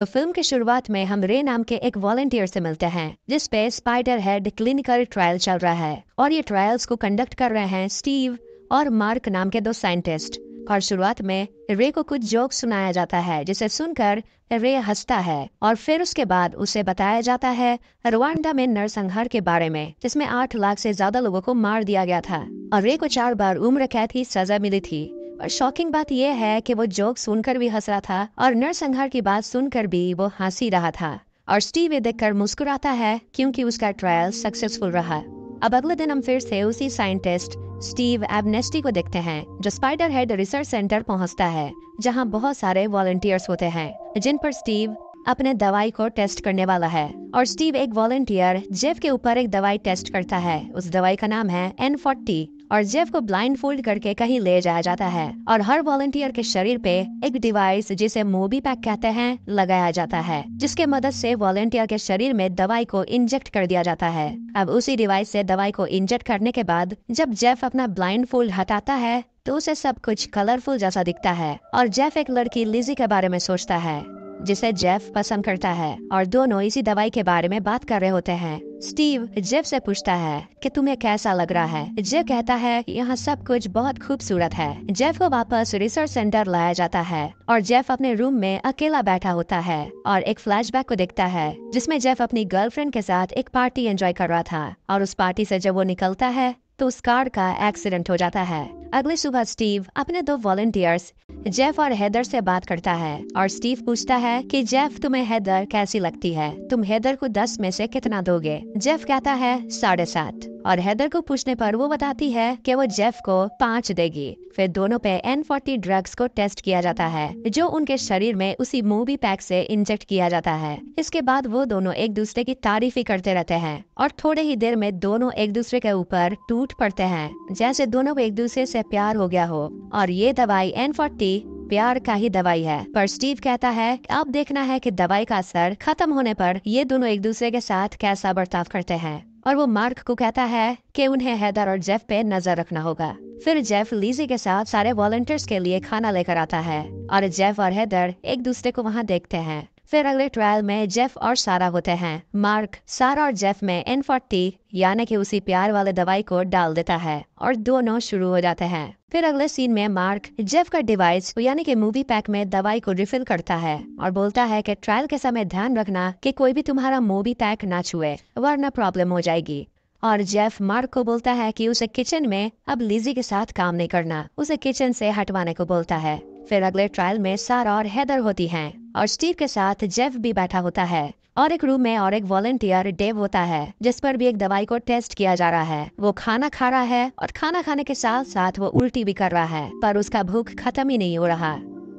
तो फिल्म की शुरुआत में हम रे नाम के एक वॉलेंटियर से मिलते हैं जिस पे स्पाइडर हेड क्लिनिकल ट्रायल चल रहा है और ये ट्रायल्स को कंडक्ट कर रहे हैं स्टीव और मार्क नाम के दो साइंटिस्ट और शुरुआत में रे को कुछ जोक सुनाया जाता है जिसे सुनकर रे हंसता है और फिर उसके बाद उसे बताया जाता है रुआंडा में नरसंहार के बारे में जिसमें आठ लाख से ज्यादा लोगों को मार दिया गया था और रे को चार बार उम्र कैद की सजा मिली थी पर शॉकिंग बात यह है कि वो जोक सुनकर भी हंस रहा था और नरसंहार की बात सुनकर भी वो हंसी रहा था और स्टीव ये देखकर मुस्कुराता है क्योंकि उसका ट्रायल सक्सेसफुल रहा अब अगले दिन हम फिर से उसी साइंटिस्ट स्टीव एबनेस्टी को देखते हैं जो स्पाइडर हेड रिसर्च सेंटर पहुंचता है जहां बहुत सारे वॉलंटियर्स होते हैं जिन पर स्टीव अपने दवाई को टेस्ट करने वाला है और स्टीव एक वॉलंटियर जेफ के ऊपर एक दवाई टेस्ट करता है उस दवाई का नाम है एन फोर्टी और जेफ को ब्लाइंड फोल्ड करके कहीं ले जाया जाता है और हर वॉलंटियर के शरीर पे एक डिवाइस जिसे मोबी पैक कहते हैं लगाया जाता है जिसके मदद से वॉलंटियर के शरीर में दवाई को इंजेक्ट कर दिया जाता है अब उसी डिवाइस से दवाई को इंजेक्ट करने के बाद जब जेफ अपना ब्लाइंड फोल्ड हटाता है तो उसे सब कुछ कलरफुल जैसा दिखता है और जेफ एक लड़की लिजी के बारे में सोचता है जिसे जेफ पसंद करता है और दोनों इसी दवाई के बारे में बात कर रहे होते हैं स्टीव जेफ से पूछता है कि तुम्हें कैसा लग रहा है जेफ कहता है यहाँ सब कुछ बहुत खूबसूरत है जेफ को वापस रिसर्च सेंटर लाया जाता है और जेफ अपने रूम में अकेला बैठा होता है और एक फ्लैशबैक को देखता है जिसमें जेफ अपनी गर्लफ्रेंड के साथ एक पार्टी एंजॉय कर रहा था और उस पार्टी से जब वो निकलता है तो उस कार का एक्सीडेंट हो जाता है अगले सुबह स्टीव अपने दो वॉलेंटियर्स जेफ और हैदर से बात करता है और स्टीव पूछता है कि जेफ तुम्हें हैदर कैसी लगती है तुम हैदर को दस में से कितना दोगे जेफ कहता है साढ़े सात और हैदर को पूछने पर वो बताती है कि वो जेफ को पाँच देगी फिर दोनों पे एन फोर्टी ड्रग्स को टेस्ट किया जाता है जो उनके शरीर में उसी मूवी पैक से इंजेक्ट किया जाता है इसके बाद वो दोनों एक दूसरे की तारीफी करते रहते हैं और थोड़े ही देर में दोनों एक दूसरे के ऊपर टूट पड़ते हैं जैसे दोनों को एक दूसरे से प्यार हो गया हो और ये दवाई एन फोर्टी प्यार का ही दवाई है पर स्टीव कहता है अब देखना है कि दवाई का असर खत्म होने पर ये दोनों एक दूसरे के साथ कैसा बर्ताव करते हैं और वो मार्क को कहता है कि उन्हें हैदर और जेफ पे नजर रखना होगा फिर जेफ लीजी के साथ सारे वॉलंटियर्स के लिए खाना लेकर आता है और जेफ और हैदर एक दूसरे को वहाँ देखते हैं फिर अगले ट्रायल में जेफ और सारा होते हैं मार्क सारा और जेफ में एन फोर्टी यानी कि उसी प्यार वाले दवाई को डाल देता है और दोनों शुरू हो जाते हैं फिर अगले सीन में मार्क जेफ का डिवाइस यानी कि मूवी पैक में दवाई को रिफिल करता है और बोलता है कि ट्रायल के समय ध्यान रखना कि कोई भी तुम्हारा मूवी पैक ना छुए वरना प्रॉब्लम हो जाएगी और जेफ मार्क को बोलता है कि उसे किचन में अब लीजी के साथ काम नहीं करना उसे किचन से हटवाने को बोलता है फिर अगले ट्रायल में सारा और हैदर होती हैं और स्टीव के साथ जेफ भी बैठा होता है और एक रूम में और एक वॉलेंटियर डेव होता है जिस पर भी एक दवाई को टेस्ट किया जा रहा है वो खाना खा रहा है और खाना खाने के साथ साथ वो उल्टी भी कर रहा है पर उसका भूख खत्म ही नहीं हो रहा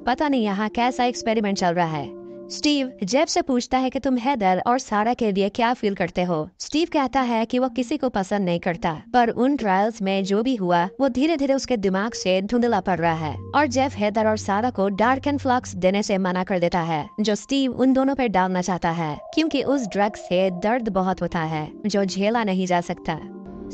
पता नहीं यहाँ कैसा एक्सपेरिमेंट चल रहा है स्टीव जेब से पूछता है कि तुम हैदर और सारा के लिए क्या फील करते हो स्टीव कहता है कि वो किसी को पसंद नहीं करता पर उन ट्रायल्स में जो भी हुआ वो धीरे धीरे उसके दिमाग से धुंधला पड़ रहा है और जेफ हैदर और सारा को डार्क एंड फ्लक्स देने से मना कर देता है जो स्टीव उन दोनों पर डालना चाहता है क्योंकि उस ड्रग से दर्द बहुत होता है जो झेला नहीं जा सकता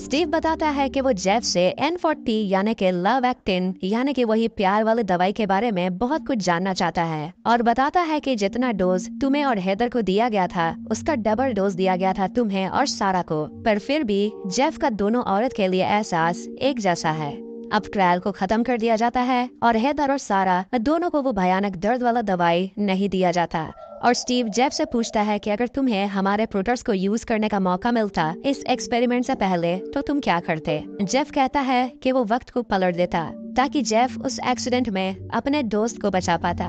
स्टीव बताता है कि वो जेफ से एन फोर्टी यानी के लव एक्टिन यानी कि वही प्यार वाली दवाई के बारे में बहुत कुछ जानना चाहता है और बताता है कि जितना डोज तुम्हें और हैदर को दिया गया था उसका डबल डोज दिया गया था तुम्हें और सारा को पर फिर भी जेफ का दोनों औरत के लिए एहसास एक जैसा है अब क्रैल को खत्म कर दिया जाता है और हैदर और सारा दोनों को वो भयानक दर्द वाला दवाई नहीं दिया जाता और स्टीव जेफ से पूछता है कि अगर तुम्हें हमारे प्रोटर्स को यूज करने का मौका मिलता इस एक्सपेरिमेंट से पहले तो तुम क्या करते जेफ कहता है कि वो वक्त को पलट देता ताकि जेफ उस एक्सीडेंट में अपने दोस्त को बचा पाता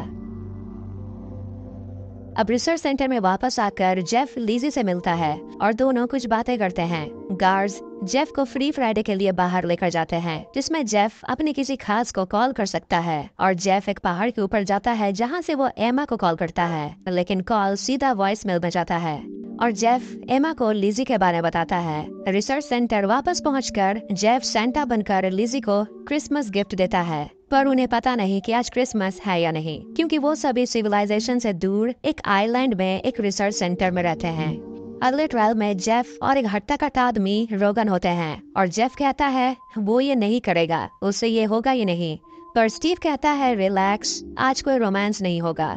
अब रिसर्च सेंटर में वापस आकर जेफ लीजी से मिलता है और दोनों कुछ बातें करते हैं गार्ज जेफ को फ्री फ्राइडे के लिए बाहर लेकर जाते हैं जिसमें जेफ अपने किसी खास को कॉल कर सकता है और जेफ एक पहाड़ के ऊपर जाता है जहाँ से वो एमा को कॉल करता है लेकिन कॉल सीधा वॉइस मेल में जाता है और जेफ एमा को लिजी के बारे में बताता है रिसर्च सेंटर वापस पहुँच जेफ सेंटा बनकर लिजी को क्रिसमस गिफ्ट देता है पर उन्हें पता नहीं कि आज क्रिसमस है या नहीं क्योंकि वो सभी सिविलाइजेशन से दूर एक आइलैंड में एक रिसर्च सेंटर में रहते हैं अगले ट्रायल में जेफ और एक हट्टा कट्टा आदमी रोगन होते हैं और जेफ कहता है वो ये नहीं करेगा उससे ये होगा ये नहीं पर स्टीव कहता है रिलैक्स आज कोई रोमांस नहीं होगा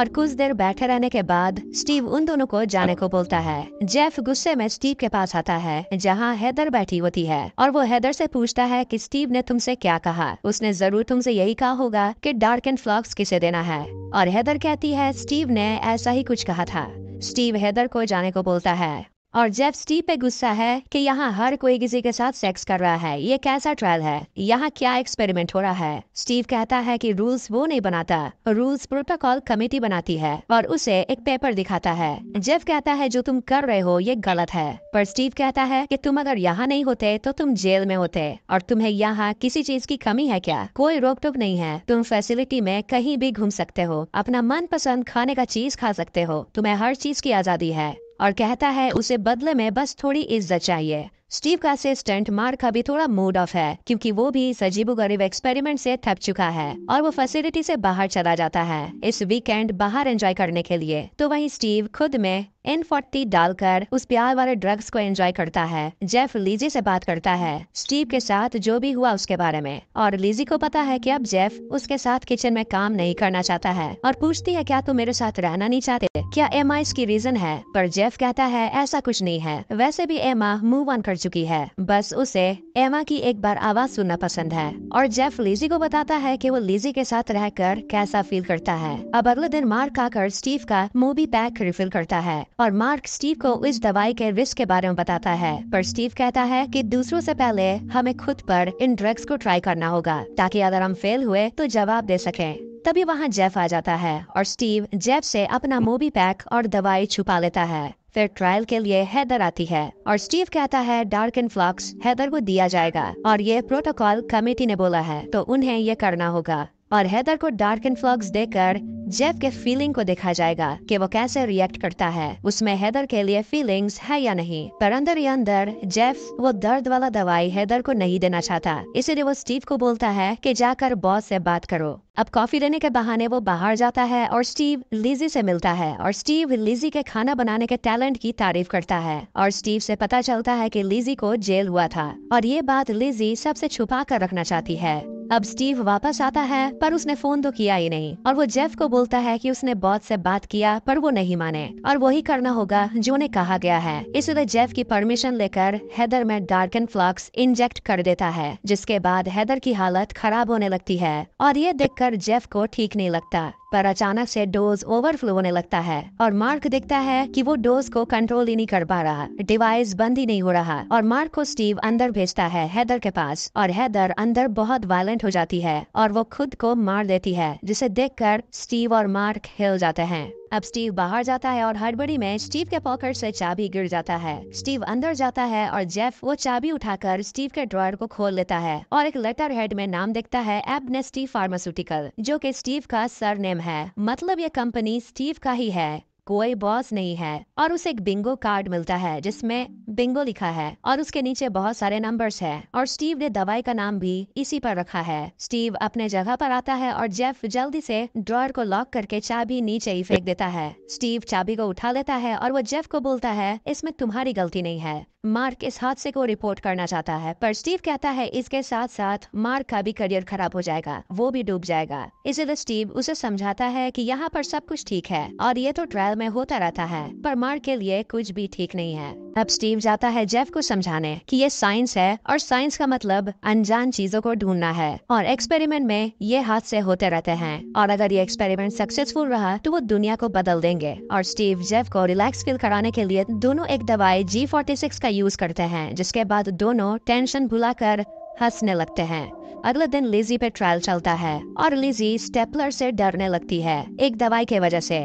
और कुछ देर बैठे रहने के बाद स्टीव उन दोनों को जाने को बोलता है जेफ गुस्से में स्टीव के पास आता है जहाँ हैदर बैठी होती है और वो हैदर से पूछता है कि स्टीव ने तुमसे क्या कहा उसने जरूर तुमसे यही कहा होगा कि डार्क एंड फ्लॉक्स किसे देना है और हैदर कहती है स्टीव ने ऐसा ही कुछ कहा था स्टीव हैदर को जाने को बोलता है और जेफ स्टी पे गुस्सा है कि यहाँ हर कोई किसी के साथ सेक्स कर रहा है ये कैसा ट्रायल है यहाँ क्या एक्सपेरिमेंट हो रहा है स्टीव कहता है कि रूल्स वो नहीं बनाता रूल्स प्रोटोकॉल कमेटी बनाती है और उसे एक पेपर दिखाता है जेफ कहता है जो तुम कर रहे हो ये गलत है पर स्टीव कहता है की तुम अगर यहाँ नहीं होते तो तुम जेल में होते और तुम्हें यहाँ किसी चीज की कमी है क्या कोई रोक टोक नहीं है तुम फैसिलिटी में कहीं भी घूम सकते हो अपना मन खाने का चीज खा सकते हो तुम्हें हर चीज की आजादी है और कहता है उसे बदले में बस थोड़ी इज्जत चाहिए स्टीव का असिस्टेंट मार्क अभी थोड़ा मूड ऑफ है क्योंकि वो भी सजीबू गरीब एक्सपेरिमेंट से थक चुका है और वो फैसिलिटी से बाहर चला जाता है इस वीकेंड बाहर एंजॉय करने के लिए तो वहीं स्टीव खुद में एन फोर्टी डालकर उस प्यार वाले ड्रग्स को एंजॉय करता है जेफ लीजी से बात करता है स्टीव के साथ जो भी हुआ उसके बारे में और लीजी को पता है कि अब जेफ उसके साथ किचन में काम नहीं करना चाहता है और पूछती है क्या तुम मेरे साथ रहना नहीं चाहते क्या एमा इसकी रीजन है पर जेफ कहता है ऐसा कुछ नहीं है वैसे भी एमा मूव ऑन कर चुकी है बस उसे एमा की एक बार आवाज सुनना पसंद है और जेफ लीजी को बताता है कि वो लीजी के साथ रहकर कैसा फील करता है अब अगले दिन मार्क आकर स्टीव का मूवी पैक रिफिल करता है और मार्क स्टीव को इस दवाई के रिस्क के बारे में बताता है पर स्टीव कहता है कि दूसरों से पहले हमें खुद पर इन ड्रग्स को ट्राई करना होगा ताकि अगर हम फेल हुए तो जवाब दे सकें तभी वहाँ जेफ आ जाता है और स्टीव जेफ से अपना मूवी पैक और दवाई छुपा लेता है फिर ट्रायल के लिए हैदर आती है और स्टीव कहता है डार्क एंड फ्लॉक्स हैदर को दिया जाएगा और ये प्रोटोकॉल कमेटी ने बोला है तो उन्हें ये करना होगा और हैदर को डार्क इन्फ्लॉक्स देकर जेफ के फीलिंग को देखा जाएगा कि वो कैसे रिएक्ट करता है उसमें हैदर के लिए फीलिंग्स है या नहीं पर अंदर ही अंदर जेफ वो दर्द वाला दवाई हैदर को नहीं देना चाहता इसीलिए वो स्टीव को बोलता है कि जाकर बॉस से बात करो अब कॉफी देने के बहाने वो बाहर जाता है और स्टीव लिजी से मिलता है और स्टीव लिजी के खाना बनाने के टैलेंट की तारीफ करता है और स्टीव से पता चलता है कि लिजी को जेल हुआ था और ये बात लिजी सबसे छुपा कर रखना चाहती है अब स्टीव वापस आता है पर उसने फोन तो किया ही नहीं और वो जेफ को बोलता है कि उसने बॉस से बात किया पर वो नहीं माने और वही करना होगा जो उन्हें कहा गया है इसलिए जेफ की परमिशन लेकर हैदर में डार्कन फ्लक्स इंजेक्ट कर देता है जिसके बाद हैदर की हालत खराब होने लगती है और ये देख जेफ को ठीक नहीं लगता पर अचानक से डोज ओवरफ्लो होने लगता है और मार्क देखता है कि वो डोज को कंट्रोल ही नहीं कर पा रहा डिवाइस बंद ही नहीं हो रहा और मार्क को स्टीव अंदर भेजता है हैदर के पास और हैदर अंदर बहुत वायलेंट हो जाती है और वो खुद को मार देती है जिसे देख स्टीव और मार्क हिल जाते हैं अब स्टीव बाहर जाता है और हड़बड़ी में स्टीव के पॉकेट से चाबी गिर जाता है स्टीव अंदर जाता है और जेफ वो चाबी उठाकर स्टीव के ड्रॉयर को खोल लेता है और एक लेटर हेड में नाम देखता है एबनेस्टी फार्मास्यूटिकल जो की स्टीव का सर नेम है मतलब ये कंपनी स्टीव का ही है कोई बॉस नहीं है और उसे एक बिंगो कार्ड मिलता है जिसमें बिंगो लिखा है और उसके नीचे बहुत सारे नंबर्स है और स्टीव ने दवाई का नाम भी इसी पर रखा है स्टीव अपने जगह पर आता है और जेफ जल्दी से ड्रॉर को लॉक करके चाबी नीचे ही फेंक देता है स्टीव चाबी को उठा लेता है और वो जेफ को बोलता है इसमें तुम्हारी गलती नहीं है मार्क इस हादसे को रिपोर्ट करना चाहता है पर स्टीव कहता है इसके साथ साथ मार्क का भी करियर खराब हो जाएगा वो भी डूब जाएगा इसीलिए स्टीव उसे समझाता है कि यहाँ पर सब कुछ ठीक है और ये तो ट्रायल हाल में होता रहता है पर मार के लिए कुछ भी ठीक नहीं है अब स्टीव जाता है जेफ को समझाने कि ये साइंस है और साइंस का मतलब अनजान चीजों को ढूंढना है और एक्सपेरिमेंट में ये हाथ से होते रहते हैं और अगर ये एक्सपेरिमेंट सक्सेसफुल रहा तो वो दुनिया को बदल देंगे और स्टीव जेफ को रिलैक्स फील कराने के लिए दोनों एक दवाई जी फोर्टी सिक्स का यूज करते हैं जिसके बाद दोनों टेंशन कर हंसने लगते हैं अगले दिन लिजी पे ट्रायल चलता है और लिजी स्टेपलर से डरने लगती है एक दवाई के वजह से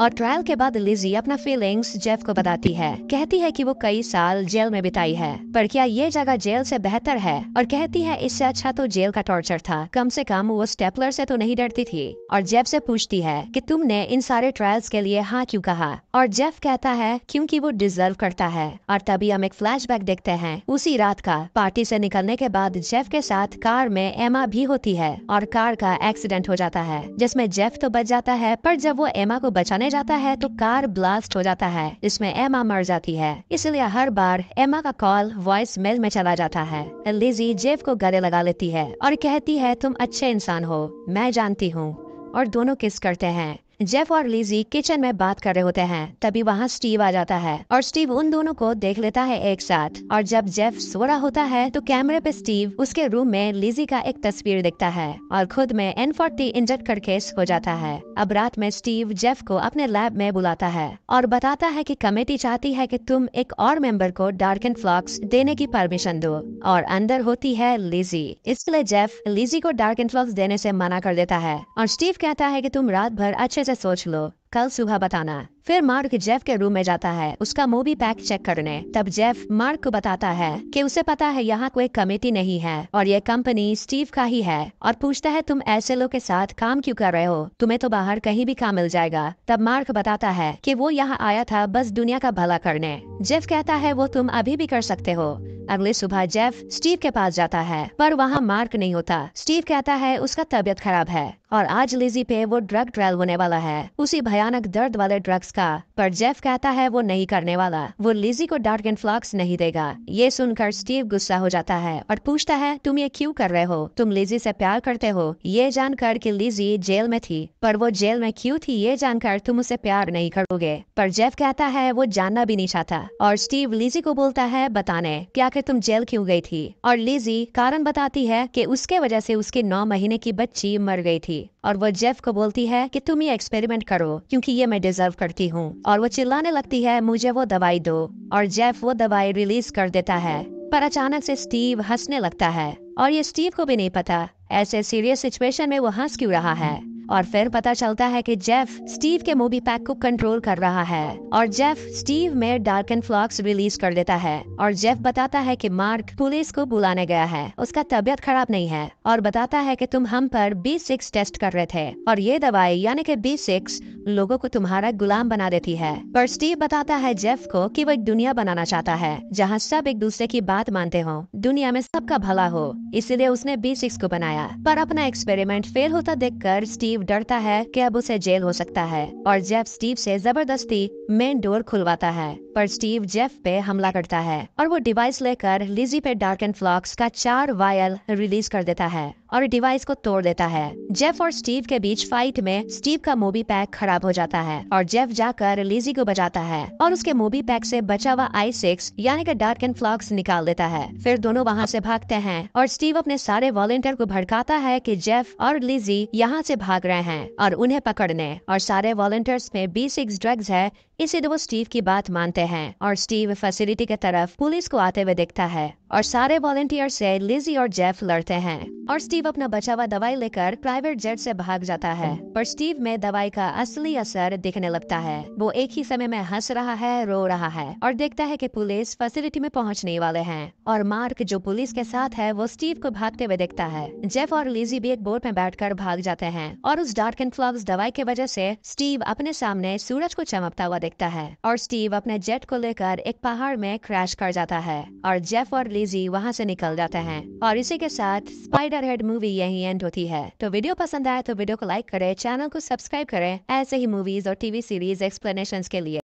और ट्रायल के बाद लिजी अपना फीलिंग्स जेफ को बताती है कहती है कि वो कई साल जेल में बिताई है पर क्या ये जगह जेल से बेहतर है और कहती है इससे अच्छा तो जेल का टॉर्चर था कम से कम वो स्टेपलर से तो नहीं डरती थी और जेफ से पूछती है कि तुमने इन सारे ट्रायल्स के लिए हाँ क्यों कहा और जेफ कहता है क्योंकि वो डिजर्व करता है और तभी हम एक फ्लैश देखते हैं उसी रात का पार्टी से निकलने के बाद जेफ के साथ कार में एमा भी होती है और कार का एक्सीडेंट हो जाता है जिसमे जेफ तो बच जाता है पर जब वो एमा को बचाने जाने जाता है तो कार ब्लास्ट हो जाता है जिसमें एमा मर जाती है इसलिए हर बार एमा का कॉल वॉइस मेल में चला जाता है लिजी जेफ को गले लगा लेती है और कहती है तुम अच्छे इंसान हो मैं जानती हूँ और दोनों किस करते हैं जेफ और लीजी किचन में बात कर रहे होते हैं तभी वहाँ स्टीव आ जाता है और स्टीव उन दोनों को देख लेता है एक साथ और जब जेफ सो रहा होता है तो कैमरे पे स्टीव उसके रूम में लीजी का एक तस्वीर दिखता है और खुद में एन फोर्टी इंजेक्ट करके हो जाता है अब रात में स्टीव जेफ को अपने लैब में बुलाता है और बताता है की कमेटी चाहती है की तुम एक और मेंबर को डार्क एंड फ्लॉक्स देने की परमिशन दो और अंदर होती है लीजी इसलिए जेफ लीजी को डार्क एंड फ्लॉक्स देने से मना कर देता है और स्टीव कहता है की तुम रात भर अच्छे सोच लो कल सुबह बताना फिर मार्क जेफ के रूम में जाता है उसका मूवी पैक चेक करने तब जेफ मार्क को बताता है कि उसे पता है यहाँ कोई कमेटी नहीं है और ये कंपनी स्टीव का ही है और पूछता है तुम ऐसे लोग के साथ काम क्यों कर रहे हो तुम्हें तो बाहर कहीं भी काम मिल जाएगा तब मार्क बताता है कि वो यहाँ आया था बस दुनिया का भला करने जेफ कहता है वो तुम अभी भी कर सकते हो अगले सुबह जेफ स्टीव के पास जाता है पर वहाँ मार्क नहीं होता स्टीव कहता है उसका तबियत खराब है और आज लेजी पे वो ड्रग ट्रायल होने वाला है उसी भयानक दर्द वाले ड्रग्स का पर जेफ कहता है वो नहीं करने वाला वो लिजी को डार्क एंड फ्लॉक्स नहीं देगा ये सुनकर स्टीव गुस्सा हो जाता है और पूछता है तुम ये क्यों कर रहे हो तुम लिजी से प्यार करते हो ये जानकर कि लिजी जेल में थी पर वो जेल में क्यों थी ये जानकर तुम उसे प्यार नहीं करोगे पर जेफ कहता है वो जानना भी नहीं चाहता और स्टीव लिजी को बोलता है बताने क्या कि तुम जेल क्यों गई थी और लिजी कारण बताती है कि उसके वजह से उसके नौ महीने की बच्ची मर गई थी और वो जेफ को बोलती है कि तुम ये एक्सपेरिमेंट करो क्योंकि ये मैं डिजर्व करती हूँ और वो चिल्लाने लगती है मुझे वो दवाई दो और जेफ वो दवाई रिलीज कर देता है पर अचानक से स्टीव हंसने लगता है और ये स्टीव को भी नहीं पता ऐसे सीरियस सिचुएशन में वो हंस क्यों रहा है और फिर पता चलता है कि जेफ स्टीव के मोबी पैक को कंट्रोल कर रहा है और जेफ स्टीव में डार्क एंड फ्लॉक्स रिलीज कर देता है और जेफ बताता है कि मार्क पुलिस को बुलाने गया है उसका तबियत खराब नहीं है और बताता है कि तुम हम पर बी सिक्स टेस्ट कर रहे थे और ये दवाई यानी कि बी सिक्स लोगों को तुम्हारा गुलाम बना देती है पर स्टीव बताता है जेफ को कि वो एक दुनिया बनाना चाहता है जहाँ सब एक दूसरे की बात मानते हो दुनिया में सबका भला हो इसीलिए उसने बी सिक्स को बनाया पर अपना एक्सपेरिमेंट फेल होता देख स्टीव स्टीव डरता है कि अब उसे जेल हो सकता है और जेफ स्टीव से जबरदस्ती मेन डोर खुलवाता है पर स्टीव जेफ पे हमला करता है और वो डिवाइस लेकर लिजी पे डार्क एंड फ्लॉक्स का चार वायल रिलीज कर देता है और डिवाइस को तोड़ देता है जेफ और स्टीव के बीच फाइट में स्टीव का मोबी पैक खराब हो जाता है और जेफ जाकर लिजी को बचाता है और उसके मोबी पैक से बचा हुआ आई सिक्स यानी कि डार्क एंड फ्लॉक्स निकाल देता है फिर दोनों वहाँ से भागते हैं और स्टीव अपने सारे वॉलेंटियर को भड़काता है कि जेफ और लिजी यहाँ से भाग रहे हैं और उन्हें पकड़ने और सारे वॉलेंटियर्स में बी सिक्स ड्रग्स है इसीलिए वो स्टीव की बात मानते करते हैं और स्टीव फैसिलिटी के तरफ पुलिस को आते हुए देखता है और सारे वॉलेंटियर से लिजी और जेफ लड़ते हैं और स्टीव अपना बचा हुआ दवाई लेकर प्राइवेट जेट से भाग जाता है पर स्टीव में दवाई का असली असर दिखने लगता है वो एक ही समय में हंस रहा है रो रहा है और देखता है कि पुलिस फैसिलिटी में पहुंचने वाले हैं और मार्क जो पुलिस के साथ है वो स्टीव को भागते हुए देखता है जेफ और लिजी भी एक बोट में बैठ भाग जाते हैं और उस डार्क एंड फ्लॉक्स दवाई की वजह से स्टीव अपने सामने सूरज को चमकता हुआ देखता है और स्टीव अपने जेफ जेट को लेकर एक पहाड़ में क्रैश कर जाता है और जेफ और लीजी वहाँ से निकल जाते हैं और इसी के साथ स्पाइडर हेड मूवी यही एंड होती है तो वीडियो पसंद आए तो वीडियो को लाइक करे चैनल को सब्सक्राइब करे ऐसे ही मूवीज और टीवी सीरीज एक्सप्लेनेशन के लिए